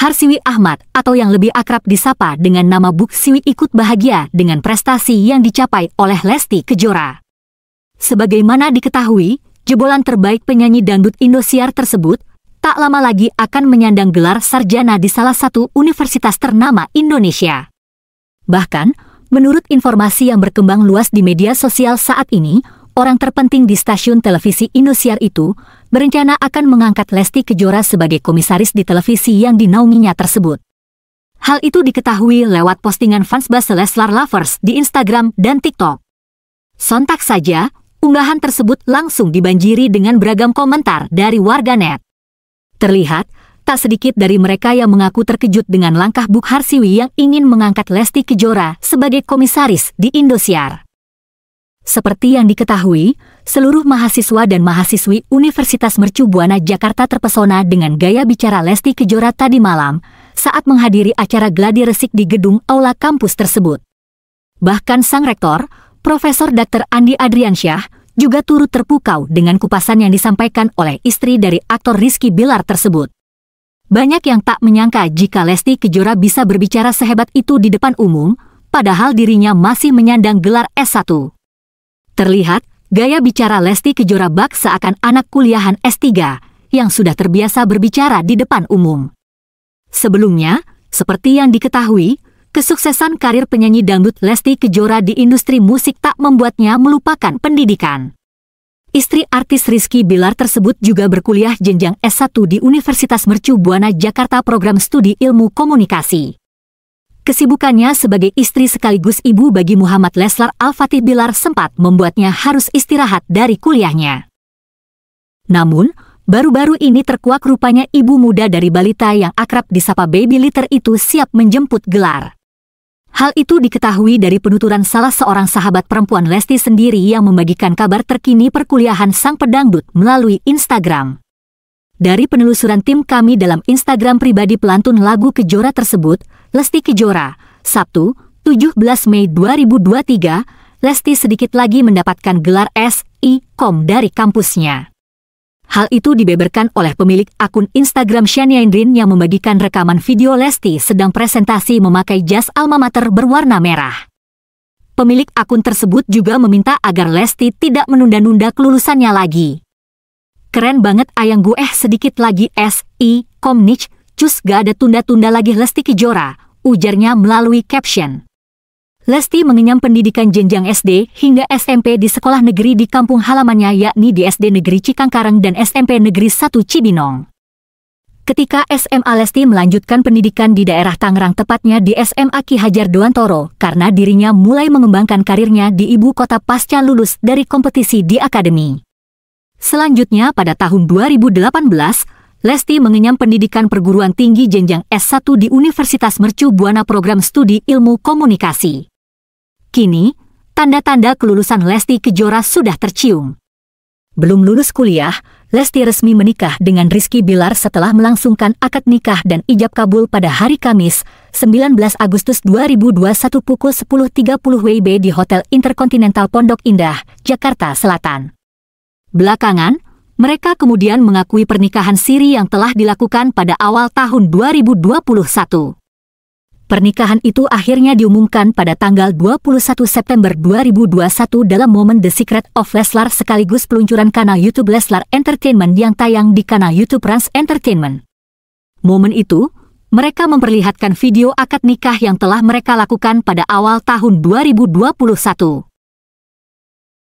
Harsiwi Ahmad atau yang lebih akrab disapa dengan nama Buk Siwi ikut bahagia dengan prestasi yang dicapai oleh Lesti Kejora. Sebagaimana diketahui, jebolan terbaik penyanyi dangdut Indosiar tersebut tak lama lagi akan menyandang gelar sarjana di salah satu universitas ternama Indonesia. Bahkan, menurut informasi yang berkembang luas di media sosial saat ini, orang terpenting di stasiun televisi Indosiar itu berencana akan mengangkat Lesti Kejora sebagai komisaris di televisi yang dinaunginya tersebut. Hal itu diketahui lewat postingan fans Leslar Lovers di Instagram dan TikTok. Sontak saja, unggahan tersebut langsung dibanjiri dengan beragam komentar dari warganet. Terlihat, tak sedikit dari mereka yang mengaku terkejut dengan langkah Bukhar yang ingin mengangkat Lesti Kejora sebagai komisaris di Indosiar. Seperti yang diketahui, seluruh mahasiswa dan mahasiswi Universitas Mercubuana Jakarta terpesona dengan gaya bicara Lesti Kejora tadi malam saat menghadiri acara gladi resik di gedung aula kampus tersebut. Bahkan sang rektor, Profesor Dr. Andi Adriansyah, juga turut terpukau dengan kupasan yang disampaikan oleh istri dari aktor Rizky Bilar tersebut. Banyak yang tak menyangka jika Lesti Kejora bisa berbicara sehebat itu di depan umum, padahal dirinya masih menyandang gelar S1. Terlihat, gaya bicara Lesti Kejora Bak seakan anak kuliahan S3 yang sudah terbiasa berbicara di depan umum. Sebelumnya, seperti yang diketahui, kesuksesan karir penyanyi dangdut Lesti Kejora di industri musik tak membuatnya melupakan pendidikan. Istri artis Rizky Bilar tersebut juga berkuliah jenjang S1 di Universitas Mercu Buana Jakarta program studi ilmu komunikasi. Kesibukannya sebagai istri sekaligus ibu bagi Muhammad Leslar Al-Fatih Bilar sempat membuatnya harus istirahat dari kuliahnya. Namun, baru-baru ini terkuak rupanya ibu muda dari balita yang akrab disapa baby litter itu siap menjemput gelar. Hal itu diketahui dari penuturan salah seorang sahabat perempuan Lesti sendiri yang membagikan kabar terkini perkuliahan sang pedangdut melalui Instagram. Dari penelusuran tim kami dalam Instagram pribadi pelantun lagu Kejora tersebut, Lesti Kejora, Sabtu, 17 Mei 2023, Lesti sedikit lagi mendapatkan gelar SI.com dari kampusnya. Hal itu dibeberkan oleh pemilik akun Instagram Shania Indrin yang membagikan rekaman video Lesti sedang presentasi memakai jas alma mater berwarna merah. Pemilik akun tersebut juga meminta agar Lesti tidak menunda-nunda kelulusannya lagi. Keren banget ayang gue eh sedikit lagi S.I. Komnich, cus gak ada tunda-tunda lagi Lesti Kejora, ujarnya melalui caption. Lesti mengenyam pendidikan jenjang SD hingga SMP di sekolah negeri di kampung halamannya yakni di SD Negeri Cikangkareng dan SMP Negeri 1 Cibinong. Ketika SMA Lesti melanjutkan pendidikan di daerah Tangerang tepatnya di SMA Ki Hajar Doantoro karena dirinya mulai mengembangkan karirnya di ibu kota pasca lulus dari kompetisi di akademi. Selanjutnya pada tahun 2018, Lesti mengenyam pendidikan perguruan tinggi jenjang S1 di Universitas Mercu Buana Program Studi Ilmu Komunikasi. Kini, tanda-tanda kelulusan Lesti Kejora sudah tercium. Belum lulus kuliah, Lesti resmi menikah dengan Rizky Bilar setelah melangsungkan akad nikah dan ijab kabul pada hari Kamis, 19 Agustus 2021 pukul 10.30 WIB di Hotel Intercontinental Pondok Indah, Jakarta Selatan. Belakangan, mereka kemudian mengakui pernikahan siri yang telah dilakukan pada awal tahun 2021. Pernikahan itu akhirnya diumumkan pada tanggal 21 September 2021 dalam momen The Secret of Leslar sekaligus peluncuran kanal YouTube Leslar Entertainment yang tayang di kanal YouTube Rans Entertainment. Momen itu, mereka memperlihatkan video akad nikah yang telah mereka lakukan pada awal tahun 2021.